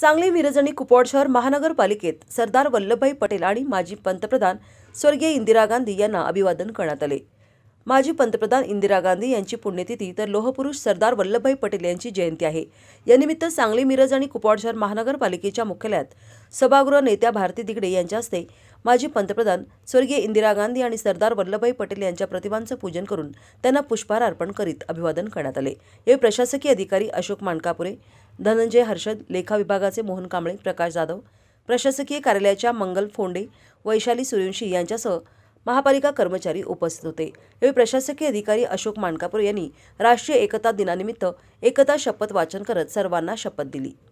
सांगली मिरज आणि कुपवाड शहर महानगरपालिकेत सरदार वल्लभभाई पटेल आणि माजी पंतप्रधान स्वर्गीय इंदिरा गांधी यांना अभिवादन करण्यात आले माजी पंतप्रधान इंदिरा गांधी यांची पुण्यतिथी तर लोहपुरुष सरदार वल्लभभाई पटेल यांची जयंती आहे यानिमित्त सांगली मिरज आणि कुपवाड शहर महानगरपालिकेच्या मुख्यालयात सभागृह नेत्या भारती दिगडे यांच्या हस्ते माजी पंतप्रधान स्वर्गीय इंदिरा गांधी आणि सरदार वल्लभभाई पटेल यांच्या प्रतिमांचं पूजन करून त्यांना पुष्पहार अर्पण करीत अभिवादन करण्यात आले यावेळी प्रशासकीय अधिकारी अशोक मानकापुरे धनंजय हर्षद लेखा विभागाचे मोहन कांबळे प्रकाश जाधव प्रशासकीय कार्यालयाच्या मंगल फोंडे वैशाली सूर्यवंशी यांच्यासह महापालिका कर्मचारी उपस्थित होते यावेळी प्रशासकीय अधिकारी अशोक मानकापूर यांनी राष्ट्रीय एकता दिनानिमित्त एकता शपथ वाचन करत सर्वांना शपथ दिली